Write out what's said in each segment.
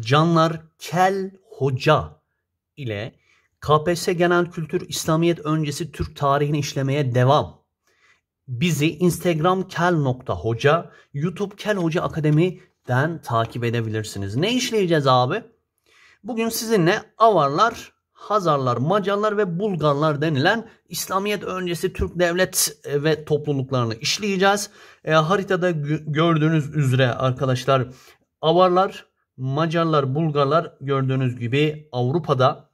Canlar Kel Hoca ile KPSS Genel Kültür İslamiyet öncesi Türk tarihini işlemeye devam. Bizi Instagram kel.hoca, YouTube Kel Hoca Akademi'den takip edebilirsiniz. Ne işleyeceğiz abi? Bugün sizinle Avarlar, Hazarlar, Macarlar ve Bulgarlar denilen İslamiyet öncesi Türk devlet e, ve topluluklarını işleyeceğiz. E, haritada gördüğünüz üzere arkadaşlar Avarlar, Macarlar, Bulgarlar gördüğünüz gibi Avrupa'da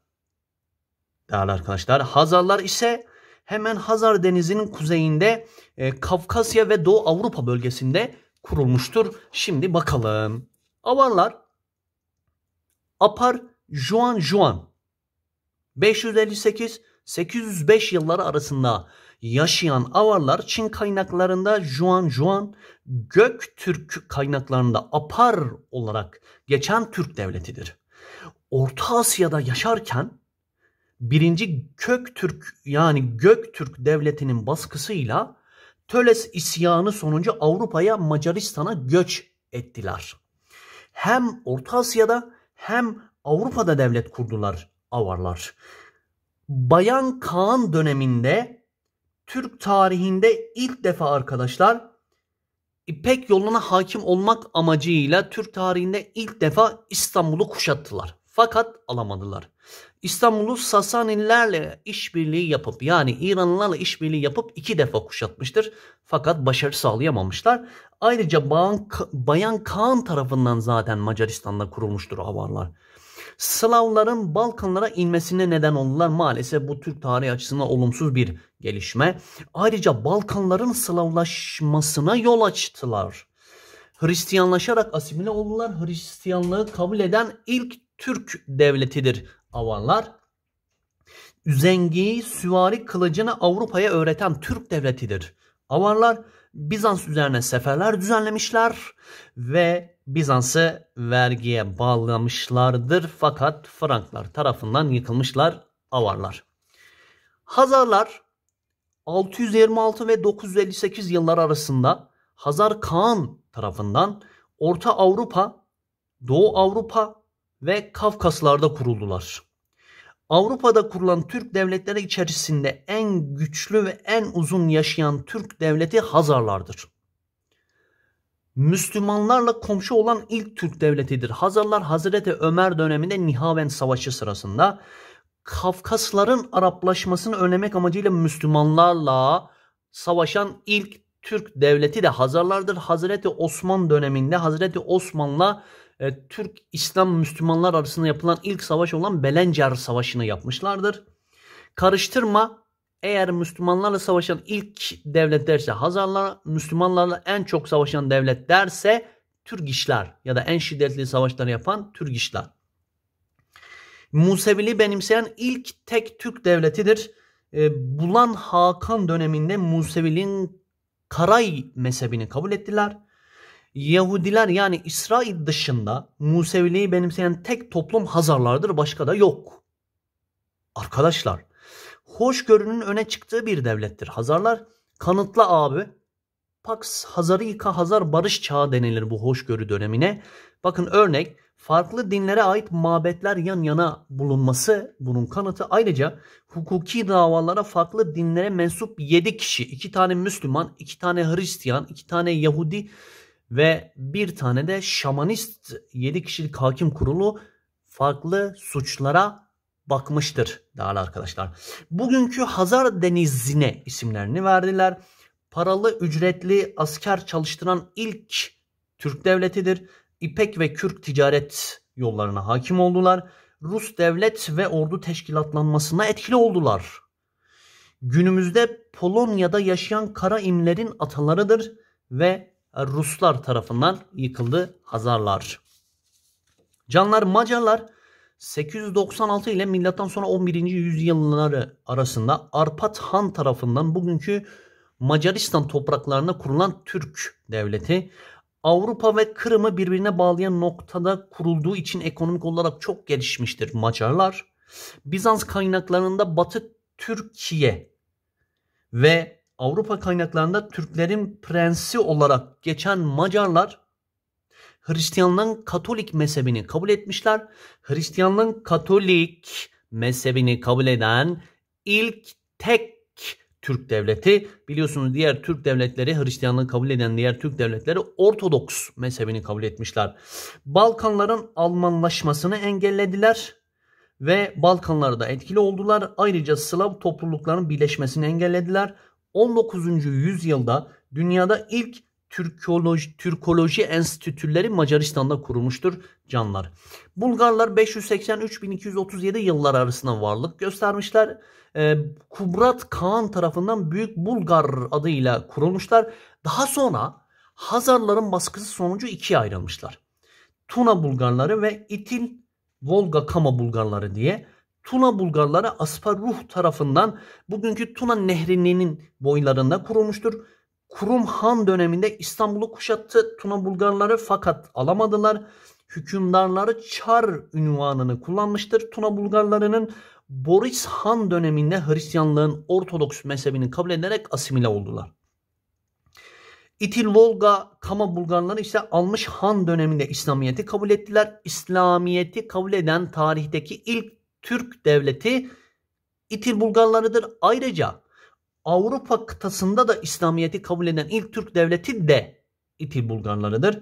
değerli arkadaşlar. Hazarlar ise hemen Hazar Denizi'nin kuzeyinde e, Kafkasya ve Doğu Avrupa bölgesinde kurulmuştur. Şimdi bakalım. Avarlar Apar Juan Juan 558 805 yılları arasında yaşayan Avarlar Çin kaynaklarında Juan Juan Göktürk kaynaklarında Apar olarak geçen Türk devletidir. Orta Asya'da yaşarken birinci Köktürk yani Göktürk devletinin baskısıyla Töles isyanı sonucu Avrupa'ya Macaristan'a göç ettiler. Hem Orta Asya'da hem Avrupa'da devlet kurdular Avarlar. Bayan Kaan döneminde Türk tarihinde ilk defa arkadaşlar İpek e, yoluna hakim olmak amacıyla Türk tarihinde ilk defa İstanbul'u kuşattılar. Fakat alamadılar. İstanbul'u Sasanilerle işbirliği yapıp yani İranlılarla işbirliği yapıp iki defa kuşatmıştır. Fakat başarı sağlayamamışlar. Ayrıca Bayan, Bayan Kaan tarafından zaten Macaristan'da kurulmuştur avarlar. Slavların Balkanlara inmesine neden oldular. Maalesef bu Türk tarihi açısından olumsuz bir gelişme. Ayrıca Balkanların Slavlaşmasına yol açtılar. Hristiyanlaşarak asimile oldular. Hristiyanlığı kabul eden ilk Türk devletidir Avarlar. Üzengi süvari kılıcını Avrupa'ya öğreten Türk devletidir Avarlar Bizans üzerine seferler düzenlemişler ve Bizans'ı vergiye bağlamışlardır fakat Franklar tarafından yıkılmışlar Avarlar. Hazarlar 626 ve 958 yıllar arasında Hazar Kağan tarafından Orta Avrupa, Doğu Avrupa ve Kafkaslarda kuruldular. Avrupa'da kurulan Türk devletleri içerisinde en güçlü ve en uzun yaşayan Türk devleti Hazarlardır. Müslümanlarla komşu olan ilk Türk devletidir. Hazarlar Hazreti Ömer döneminde Nihavend Savaşı sırasında Kafkasların Araplaşmasını önlemek amacıyla Müslümanlarla savaşan ilk Türk devleti de Hazarlardır. Hazreti Osman döneminde Hazreti Osman'la e, Türk İslam Müslümanlar arasında yapılan ilk savaş olan Belencar Savaşı'nı yapmışlardır. Karıştırma eğer Müslümanlarla savaşan ilk devlet derse Hazarlar, Müslümanlarla en çok savaşan devlet derse Türk işler ya da en şiddetli savaşları yapan Türk işler. Musevili benimseyen ilk tek Türk devletidir. E, Bulan Hakan döneminde Musevi'nin Karay mezhebini kabul ettiler. Yahudiler yani İsrail dışında Museviliği benimseyen tek toplum Hazarlardır başka da yok. Arkadaşlar hoşgörünün öne çıktığı bir devlettir. Hazarlar kanıtla abi Pax Hazarika Hazar Barış Çağı denilir bu hoşgörü dönemine. Bakın örnek farklı dinlere ait mabetler yan yana bulunması bunun kanıtı. Ayrıca hukuki davalara farklı dinlere mensup 7 kişi, 2 tane Müslüman, 2 tane Hristiyan, 2 tane Yahudi ve bir tane de şamanist 7 kişilik hakim kurulu farklı suçlara bakmıştır değerli arkadaşlar. Bugünkü Hazar Denizi'ne isimlerini verdiler. Paralı ücretli asker çalıştıran ilk Türk devletidir. İpek ve Kürk ticaret yollarına hakim oldular. Rus devlet ve ordu teşkilatlanmasına etkili oldular. Günümüzde Polonya'da yaşayan kara imlerin atalarıdır ve Ruslar tarafından yıkıldı Hazarlar. Canlar Macarlar 896 ile milattan sonra 11. yüzyılları arasında Arpat Han tarafından bugünkü Macaristan topraklarına kurulan Türk devleti Avrupa ve Kırım'ı birbirine bağlayan noktada kurulduğu için ekonomik olarak çok gelişmiştir Macarlar. Bizans kaynaklarında Batı Türkiye ve Avrupa kaynaklarında Türklerin prensi olarak geçen Macarlar Hristiyanlığın Katolik mezhebini kabul etmişler. Hristiyanlığın Katolik mezhebini kabul eden ilk tek Türk devleti biliyorsunuz diğer Türk devletleri Hristiyanlığı kabul eden diğer Türk devletleri Ortodoks mezhebini kabul etmişler. Balkanların Almanlaşmasını engellediler ve Balkanlarda etkili oldular. Ayrıca Slav topluluklarının birleşmesini engellediler. 19. yüzyılda dünyada ilk Türkoloji, Türkoloji enstitüleri Macaristan'da kurulmuştur canlar. Bulgarlar 583-1237 yıllar arasında varlık göstermişler. Ee, Kubrat Kağan tarafından Büyük Bulgar adıyla kurulmuşlar. Daha sonra Hazarların baskısı sonucu ikiye ayrılmışlar. Tuna Bulgarları ve İtil Volga Kama Bulgarları diye. Tuna Bulgarları Asparuh tarafından bugünkü Tuna Nehri'nin boylarında kurulmuştur. Kurum Han döneminde İstanbul'u kuşattı Tuna Bulgarları fakat alamadılar. Hükümdarları Çar ünvanını kullanmıştır. Tuna Bulgarlarının Boris Han döneminde Hristiyanlığın Ortodoks mezhebini kabul ederek asimile oldular. İtil Volga Kama Bulgarları ise almış Han döneminde İslamiyet'i kabul ettiler. İslamiyet'i kabul eden tarihteki ilk Türk devleti İtil Bulgarlarıdır. Ayrıca Avrupa kıtasında da İslamiyet'i kabul eden ilk Türk devleti de İtil Bulgarlarıdır.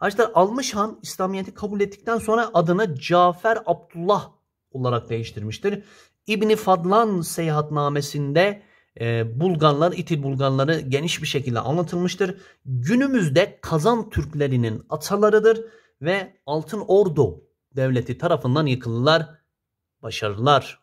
Arkadaşlar Almış Han İslamiyet'i kabul ettikten sonra adını Cafer Abdullah olarak değiştirmiştir. İbni Fadlan seyahatnamesinde e, Bulganlar, İtil Bulganları geniş bir şekilde anlatılmıştır. Günümüzde Kazan Türklerinin atalarıdır ve Altın Ordu devleti tarafından yıkılırlar. Başarılar.